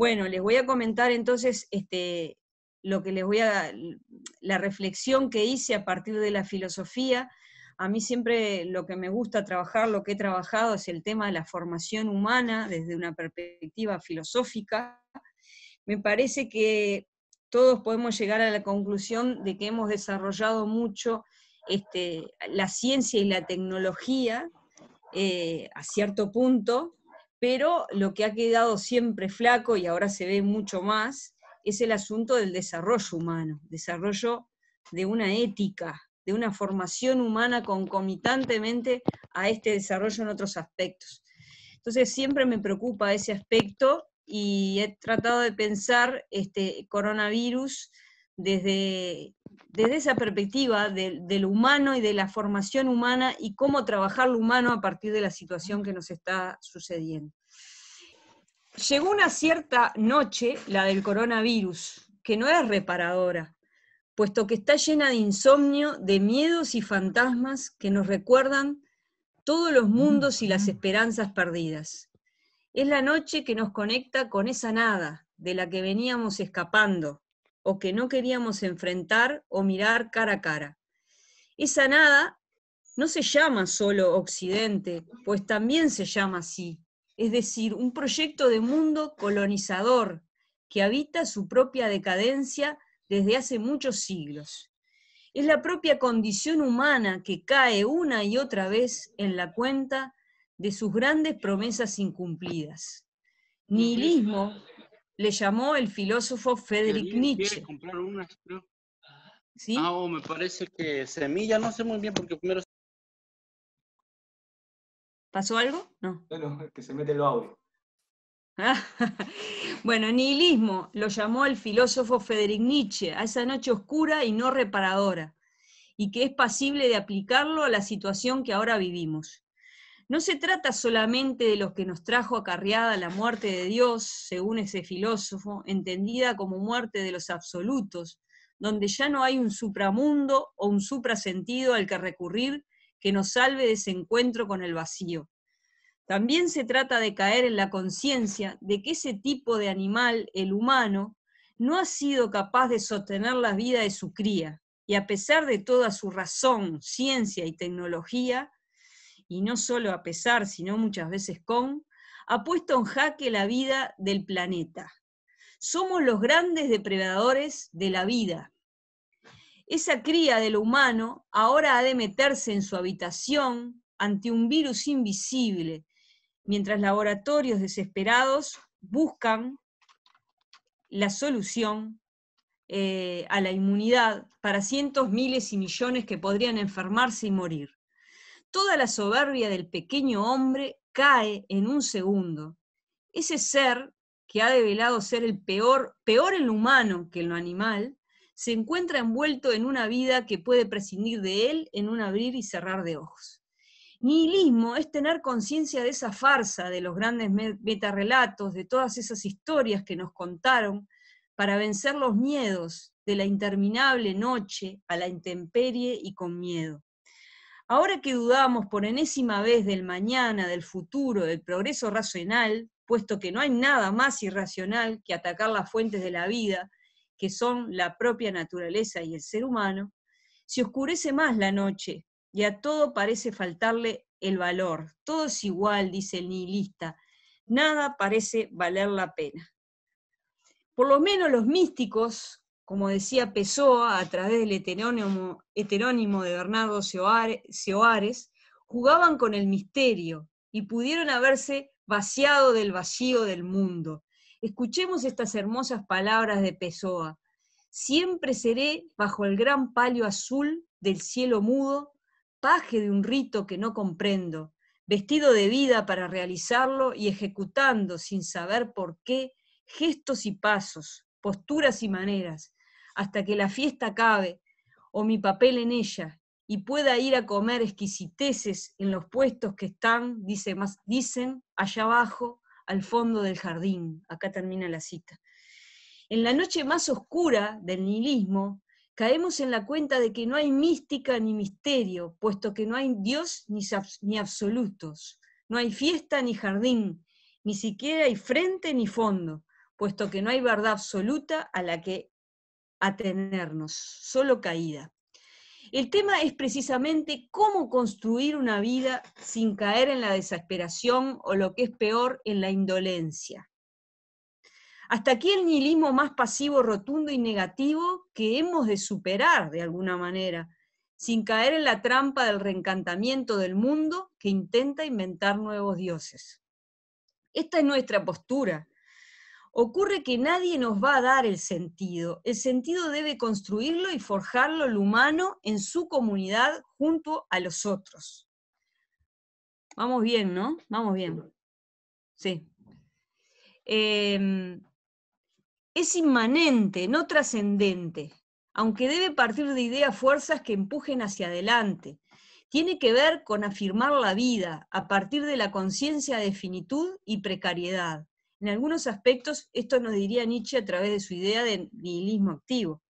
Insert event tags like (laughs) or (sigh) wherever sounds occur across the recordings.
Bueno, les voy a comentar entonces este, lo que les voy a, la reflexión que hice a partir de la filosofía. A mí siempre lo que me gusta trabajar, lo que he trabajado es el tema de la formación humana desde una perspectiva filosófica. Me parece que todos podemos llegar a la conclusión de que hemos desarrollado mucho este, la ciencia y la tecnología eh, a cierto punto, pero lo que ha quedado siempre flaco y ahora se ve mucho más es el asunto del desarrollo humano, desarrollo de una ética, de una formación humana concomitantemente a este desarrollo en otros aspectos. Entonces siempre me preocupa ese aspecto y he tratado de pensar este coronavirus desde desde esa perspectiva del, humano y de la formación humana y cómo trabajar lo humano a partir de la situación que nos está sucediendo. Llegó una cierta noche, la del coronavirus, que no es reparadora, puesto que está llena de insomnio, de miedos y fantasmas que nos recuerdan todos los mundos y las esperanzas perdidas. Es la noche que nos conecta con esa nada de la que veníamos escapando, o que no queríamos enfrentar o mirar cara a cara. Esa nada no se llama solo Occidente, pues también se llama así, es decir, un proyecto de mundo colonizador que habita su propia decadencia desde hace muchos siglos. Es la propia condición humana que cae una y otra vez en la cuenta de sus grandes promesas incumplidas. Nihilismo le llamó el filósofo Friedrich Nietzsche. comprar ah, oh, me parece que semilla, no sé muy bien porque primero... ¿Pasó algo? No. Bueno, que se mete el audio. (laughs) bueno, nihilismo lo llamó el filósofo Friedrich Nietzsche a esa noche oscura y no reparadora, y que es pasible de aplicarlo a la situación que ahora vivimos. No se trata solamente de los que nos trajo acarreada la muerte de Dios, según ese filósofo, entendida como muerte de los absolutos, donde ya no hay un supramundo o un suprasentido al que recurrir que nos salve de ese encuentro con el vacío. También se trata de caer en la conciencia de que ese tipo de animal, el humano, no ha sido capaz de sostener la vida de su cría, y a pesar de toda su razón, ciencia y tecnología, y no solo a pesar, sino muchas veces con, ha puesto en jaque la vida del planeta. Somos los grandes depredadores de la vida. Esa cría de lo humano ahora ha de meterse en su habitación ante un virus invisible, mientras laboratorios desesperados buscan la solución eh, a la inmunidad para cientos, miles y millones que podrían enfermarse y morir. Toda la soberbia del pequeño hombre cae en un segundo. Ese ser que ha develado ser el peor, peor en lo humano que en lo animal, se encuentra envuelto en una vida que puede prescindir de él en un abrir y cerrar de ojos. Nihilismo es tener conciencia de esa farsa, de los grandes metarrelatos, de todas esas historias que nos contaron, para vencer los miedos de la interminable noche a la intemperie y con miedo. Ahora que dudamos por enésima vez del mañana, del futuro, del progreso racional, puesto que no hay nada más irracional que atacar las fuentes de la vida, que son la propia naturaleza y el ser humano, se oscurece más la noche y a todo parece faltarle el valor. Todo es igual, dice el nihilista. Nada parece valer la pena. Por lo menos los místicos, como decía Pessoa a través del heterónimo, de Bernardo Seoares, jugaban con el misterio y pudieron haberse vaciado del vacío del mundo. Escuchemos estas hermosas palabras de Pessoa. Siempre seré bajo el gran palio azul del cielo mudo, paje de un rito que no comprendo, vestido de vida para realizarlo y ejecutando sin saber por qué gestos y pasos, posturas y maneras, hasta que la fiesta acabe o mi papel en ella y pueda ir a comer exquisiteces en los puestos que están, dice más, dicen, allá abajo, al fondo del jardín. Acá termina la cita. En la noche más oscura del nihilismo, caemos en la cuenta de que no hay mística ni misterio, puesto que no hay Dios ni, absolutos, no hay fiesta ni jardín, ni siquiera hay frente ni fondo, puesto que no hay verdad absoluta a la que tenernos, solo caída. El tema es precisamente cómo construir una vida sin caer en la desesperación o lo que es peor, en la indolencia. Hasta aquí el nihilismo más pasivo, rotundo y negativo que hemos de superar de alguna manera, sin caer en la trampa del reencantamiento del mundo que intenta inventar nuevos dioses. Esta es nuestra postura, ocurre que nadie nos va a dar el sentido. El sentido debe construirlo y forjarlo el humano en su comunidad junto a los otros. Vamos bien, ¿no? Vamos bien. Sí. Em, es inmanente, no trascendente, aunque debe partir de ideas fuerzas que empujen hacia adelante. Tiene que ver con afirmar la vida a partir de la conciencia de finitud y precariedad en algunos aspectos, esto nos diría Nietzsche a través de su idea de nihilismo activo.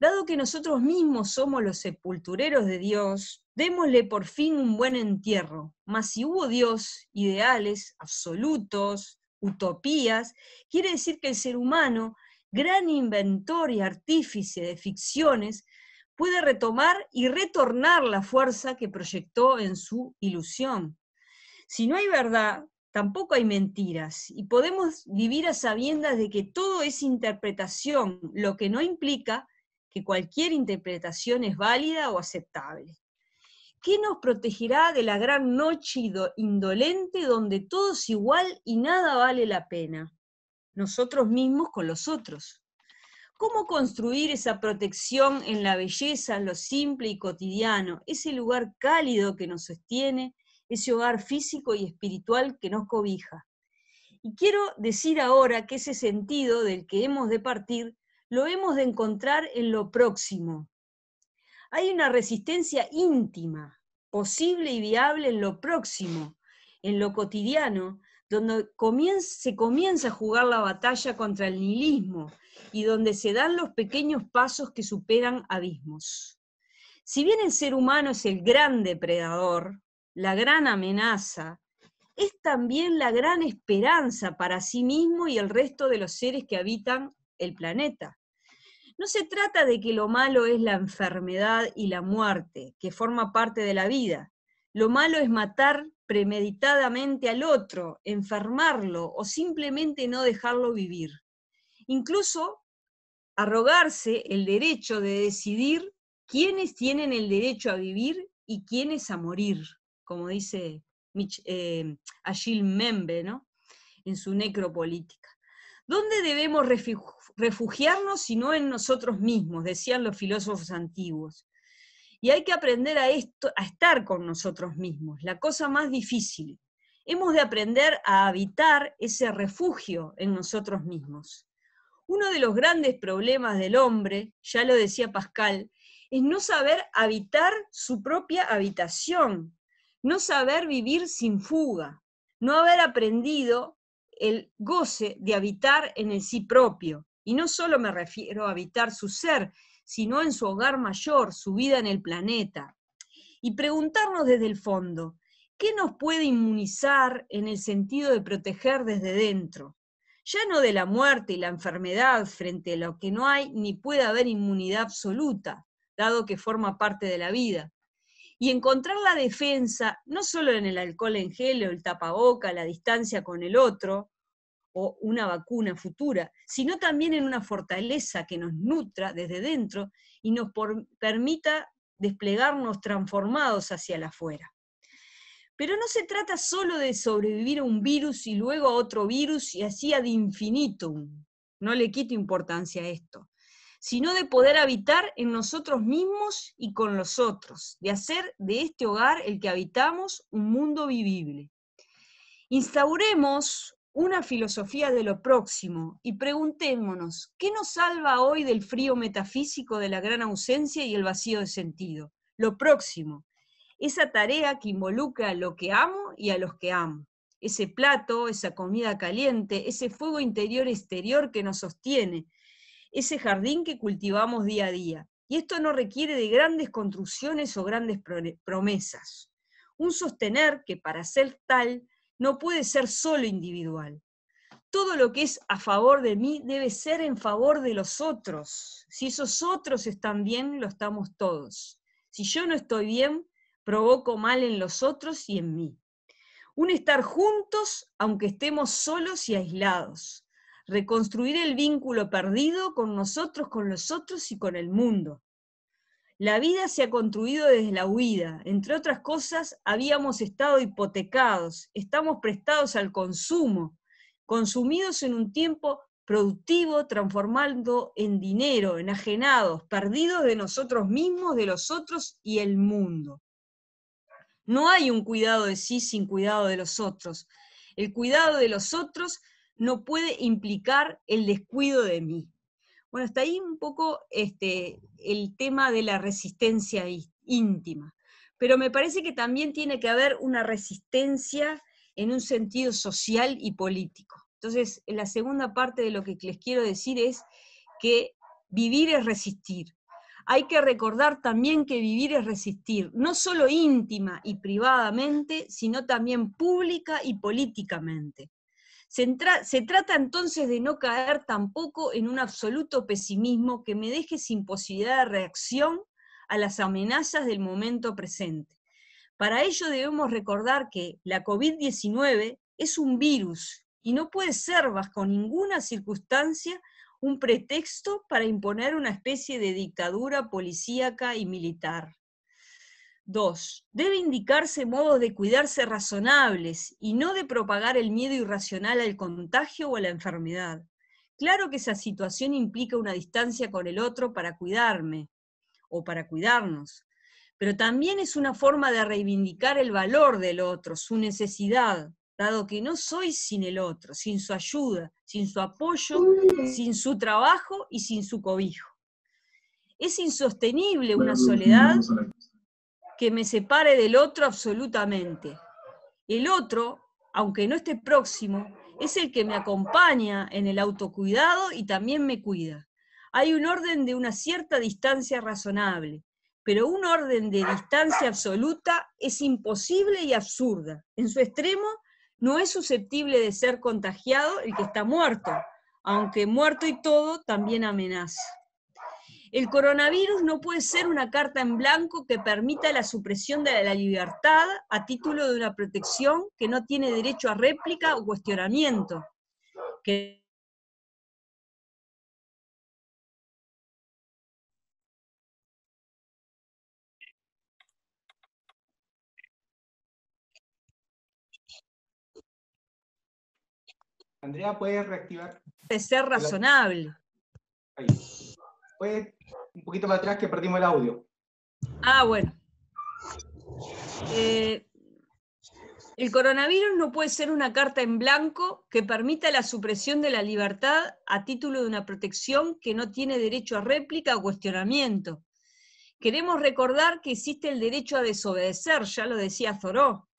Dado que nosotros mismos somos los sepultureros de Dios, démosle por fin un buen entierro. Mas si hubo Dios, ideales, absolutos, utopías, quiere decir que el ser humano, gran inventor y artífice de ficciones, puede retomar y retornar la fuerza que proyectó en su ilusión. Si no hay verdad, tampoco hay mentiras y podemos vivir a sabiendas de que todo es interpretación, lo que no implica que cualquier interpretación es válida o aceptable. ¿Qué nos protegerá de la gran noche indolente donde todo es igual y nada vale la pena? Nosotros mismos con los otros. ¿Cómo construir esa protección en la belleza, en lo simple y cotidiano, ese lugar cálido que nos sostiene ese hogar físico y espiritual que nos cobija. Y quiero decir ahora que ese sentido del que hemos de partir lo hemos de encontrar en lo próximo. Hay una resistencia íntima, posible y viable en lo próximo, en lo cotidiano, donde se comienza a jugar la batalla contra el nihilismo y donde se dan los pequeños pasos que superan abismos. Si bien el ser humano es el gran depredador, la gran amenaza, es también la gran esperanza para sí mismo y el resto de los seres que habitan el planeta. No se trata de que lo malo es la enfermedad y la muerte, que forma parte de la vida. Lo malo es matar premeditadamente al otro, enfermarlo o simplemente no dejarlo vivir. Incluso arrogarse el derecho de decidir quiénes tienen el derecho a vivir y quiénes a morir como dice Mich eh, Achille Membe, ¿no? en su necropolítica. ¿Dónde debemos refugiarnos si no en nosotros mismos? Decían los filósofos antiguos. Y hay que aprender a, esto, a estar con nosotros mismos, la cosa más difícil. Hemos de aprender a habitar ese refugio en nosotros mismos. Uno de los grandes problemas del hombre, ya lo decía Pascal, es no saber habitar su propia habitación, no saber vivir sin fuga, no haber aprendido el goce de habitar en el sí propio. Y no solo me refiero a habitar su ser, sino en su hogar mayor, su vida en el planeta. Y preguntarnos desde el fondo, ¿qué nos puede inmunizar en el sentido de proteger desde dentro? Ya no de la muerte y la enfermedad frente a lo que no hay ni puede haber inmunidad absoluta, dado que forma parte de la vida, y encontrar la defensa, no solo en el alcohol en gel o el tapaboca, la distancia con el otro o una vacuna futura, sino también en una fortaleza que nos nutra desde dentro y nos permita desplegarnos transformados hacia la afuera. Pero no se trata solo de sobrevivir a un virus y luego a otro virus y así ad infinitum. No le quito importancia a esto sino de poder habitar en nosotros mismos y con los otros, de hacer de este hogar el que habitamos un mundo vivible. Instauremos una filosofía de lo próximo y preguntémonos, ¿qué nos salva hoy del frío metafísico de la gran ausencia y el vacío de sentido? Lo próximo, esa tarea que involucra a lo que amo y a los que amo, ese plato, esa comida caliente, ese fuego interior-exterior que nos sostiene, ese jardín que cultivamos día a día. Y esto no requiere de grandes construcciones o grandes promesas. Un sostener que para ser tal no puede ser solo individual. Todo lo que es a favor de mí debe ser en favor de los otros. Si esos otros están bien, lo estamos todos. Si yo no estoy bien, provoco mal en los otros y en mí. Un estar juntos aunque estemos solos y aislados reconstruir el vínculo perdido con nosotros, con los otros y con el mundo. La vida se ha construido desde la huida. Entre otras cosas, habíamos estado hipotecados, estamos prestados al consumo, consumidos en un tiempo productivo, transformando en dinero, enajenados, perdidos de nosotros mismos, de los otros y el mundo. No hay un cuidado de sí sin cuidado de los otros. El cuidado de los otros no puede implicar el descuido de mí. Bueno, está ahí un poco este, el tema de la resistencia íntima, pero me parece que también tiene que haber una resistencia en un sentido social y político. Entonces, la segunda parte de lo que les quiero decir es que vivir es resistir. Hay que recordar también que vivir es resistir, no solo íntima y privadamente, sino también pública y políticamente. Se, trata entonces de no caer tampoco en un absoluto pesimismo que me deje sin posibilidad de reacción a las amenazas del momento presente. Para ello debemos recordar que la COVID-19 es un virus y no puede ser bajo ninguna circunstancia un pretexto para imponer una especie de dictadura policíaca y militar. 2. Debe indicarse modos de cuidarse razonables y no de propagar el miedo irracional al contagio o a la enfermedad. Claro que esa situación implica una distancia con el otro para cuidarme o para cuidarnos, pero también es una forma de reivindicar el valor del otro, su necesidad, dado que no soy sin el otro, sin su ayuda, sin su apoyo, mm. sin su trabajo y sin su cobijo. Es insostenible una soledad que me separe del otro absolutamente. El otro, aunque no esté próximo, es el que me acompaña en el autocuidado y también me cuida. Hay un orden de una cierta distancia razonable, pero un orden de distancia absoluta es imposible y absurda. En su extremo, no es susceptible de ser contagiado el que está muerto, aunque muerto y todo también amenaza. El coronavirus no puede ser una carta en blanco que permita la supresión de la libertad a título de una protección que no tiene derecho a réplica o cuestionamiento. Andrea, puedes reactivar. De ser razonable. Ahí un poquito para atrás que perdimos el audio. Ah, bueno. Eh, el coronavirus no puede ser una carta en blanco que permita la supresión de la libertad a título de una protección que no tiene derecho a réplica o cuestionamiento. Queremos recordar que existe el derecho a desobedecer, ya lo decía Zoró,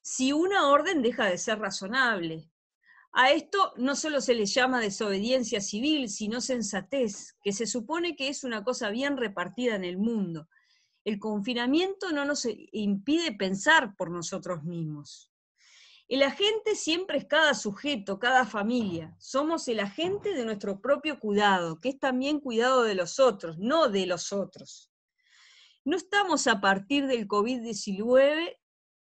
si una orden deja de ser razonable. A esto no solo se le llama desobediencia civil, sino sensatez, que se supone que es una cosa bien repartida en el mundo. El confinamiento no nos impide pensar por nosotros mismos. El agente siempre es cada sujeto, cada familia. Somos el agente de nuestro propio cuidado, que es también cuidado de los otros, no de los otros. No estamos a partir del COVID-19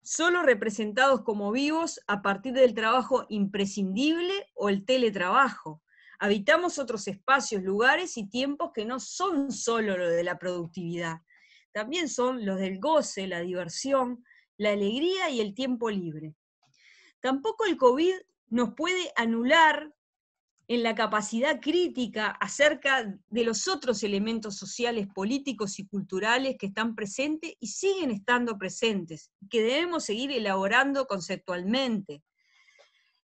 solo representados como vivos a partir del trabajo imprescindible o el teletrabajo. Habitamos otros espacios, lugares y tiempos que no son solo los de la productividad, también son los del goce, la diversión, la alegría y el tiempo libre. Tampoco el COVID nos puede anular en la capacidad crítica acerca de los otros elementos sociales, políticos y culturales que están presentes y siguen estando presentes, que debemos seguir elaborando conceptualmente.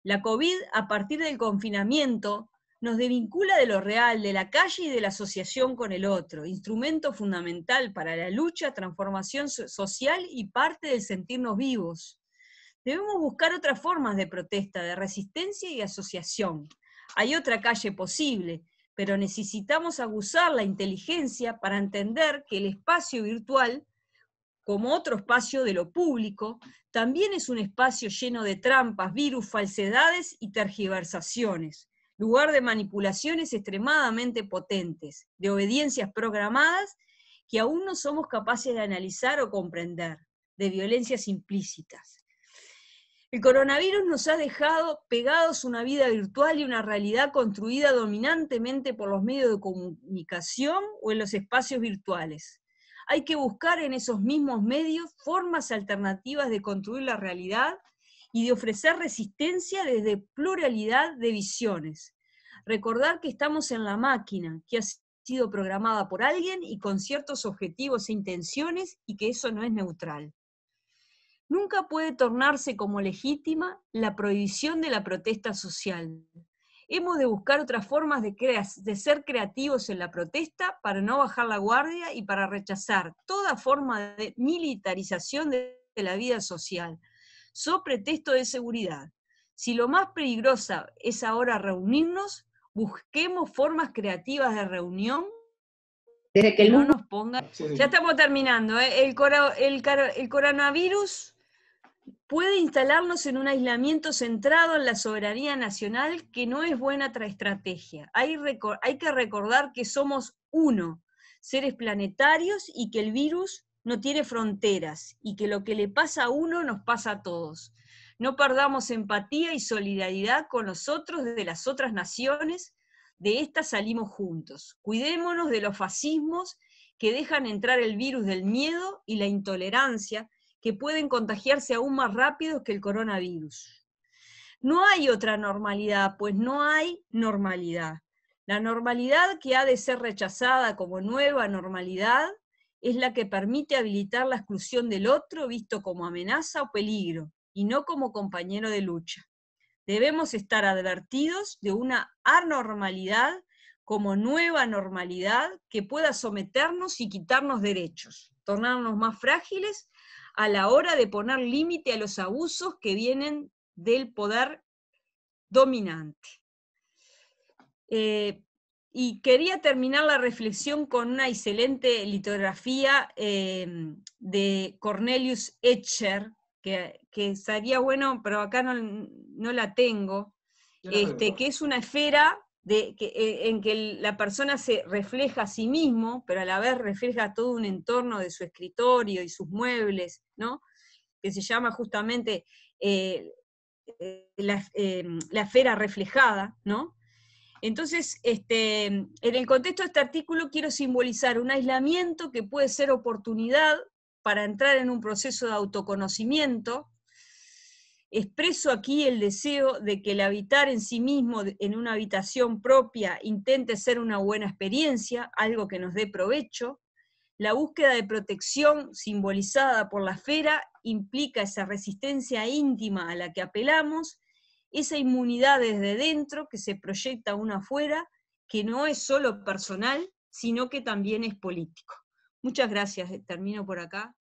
La COVID, a partir del confinamiento, nos desvincula de lo real, de la calle y de la asociación con el otro, instrumento fundamental para la lucha, transformación social y parte del sentirnos vivos. Debemos buscar otras formas de protesta, de resistencia y asociación hay otra calle posible, pero necesitamos aguzar la inteligencia para entender que el espacio virtual, como otro espacio de lo público, también es un espacio lleno de trampas, virus, falsedades y tergiversaciones, lugar de manipulaciones extremadamente potentes, de obediencias programadas que aún no somos capaces de analizar o comprender, de violencias implícitas. El coronavirus nos ha dejado pegados una vida virtual y una realidad construida dominantemente por los medios de comunicación o en los espacios virtuales. Hay que buscar en esos mismos medios formas alternativas de construir la realidad y de ofrecer resistencia desde pluralidad de visiones. Recordar que estamos en la máquina, que ha sido programada por alguien y con ciertos objetivos e intenciones y que eso no es neutral nunca puede tornarse como legítima la prohibición de la protesta social. Hemos de buscar otras formas de, ser creativos en la protesta para no bajar la guardia y para rechazar toda forma de militarización de, la vida social, so pretexto de seguridad. Si lo más peligrosa es ahora reunirnos, busquemos formas creativas de reunión que nos Ya estamos terminando. ¿eh? el, coronavirus puede instalarnos en un aislamiento centrado en la soberanía nacional que no es buena estrategia. Hay, que recordar que somos uno, seres planetarios y que el virus no tiene fronteras y que lo que le pasa a uno nos pasa a todos. No perdamos empatía y solidaridad con nosotros de las otras naciones, de estas salimos juntos. Cuidémonos de los fascismos que dejan entrar el virus del miedo y la intolerancia que pueden contagiarse aún más rápido que el coronavirus. No hay otra normalidad, pues no hay normalidad. La normalidad que ha de ser rechazada como nueva normalidad es la que permite habilitar la exclusión del otro visto como amenaza o peligro, y no como compañero de lucha. Debemos estar advertidos de una anormalidad como nueva normalidad que pueda someternos y quitarnos derechos, tornarnos más frágiles a la hora de poner límite a los abusos que vienen del poder dominante. Eh, y quería terminar la reflexión con una excelente litografía em, de Cornelius Etcher, que, sería bueno, pero acá no, no la tengo, este, que es una esfera eh, en que la persona se refleja a sí mismo, pero a la vez refleja todo un entorno de su escritorio y sus muebles, ¿no? que se llama justamente eh, eh, la, esfera reflejada, ¿no? Entonces, este, en el contexto de este artículo quiero simbolizar un aislamiento que puede ser oportunidad para entrar en un proceso de autoconocimiento, Expreso aquí el deseo de que el habitar en sí mismo en una habitación propia intente ser una buena experiencia, algo que nos dé provecho. La búsqueda de protección simbolizada por la esfera implica esa resistencia íntima a la que apelamos, esa inmunidad desde dentro que se proyecta una afuera, que no es solo personal, sino que también es político. Muchas gracias, termino por acá.